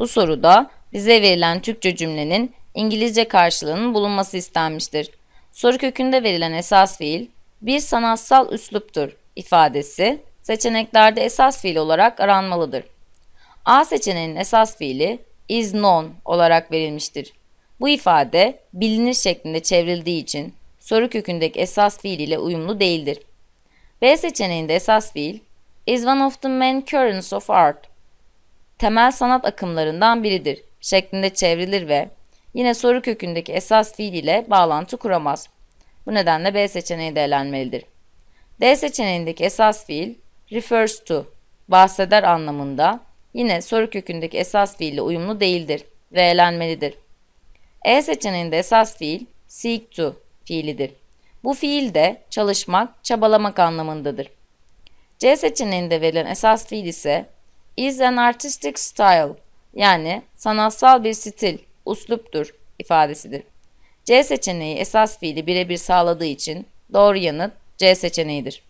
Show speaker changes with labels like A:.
A: Bu soruda bize verilen Türkçe cümlenin İngilizce karşılığının bulunması istenmiştir. Soru kökünde verilen esas fiil bir sanatsal üsluptur ifadesi seçeneklerde esas fiil olarak aranmalıdır. A seçeneğinin esas fiili is known olarak verilmiştir. Bu ifade bilinir şeklinde çevrildiği için soru kökündeki esas fiil ile uyumlu değildir. B seçeneğinde esas fiil is one of the main currents of art temel sanat akımlarından biridir şeklinde çevrilir ve yine soru kökündeki esas fiil ile bağlantı kuramaz. Bu nedenle B seçeneği de elenmelidir. D seçeneğindeki esas fiil refers to bahseder anlamında yine soru kökündeki esas fiil ile uyumlu değildir ve elenmelidir. E seçeneğinde esas fiil seek to fiilidir. Bu fiil de çalışmak, çabalamak anlamındadır. C seçeneğinde verilen esas fiil ise is an artistic style yani sanatsal bir stil, usluptur ifadesidir. C seçeneği esas fiili birebir sağladığı için doğru yanıt C seçeneğidir.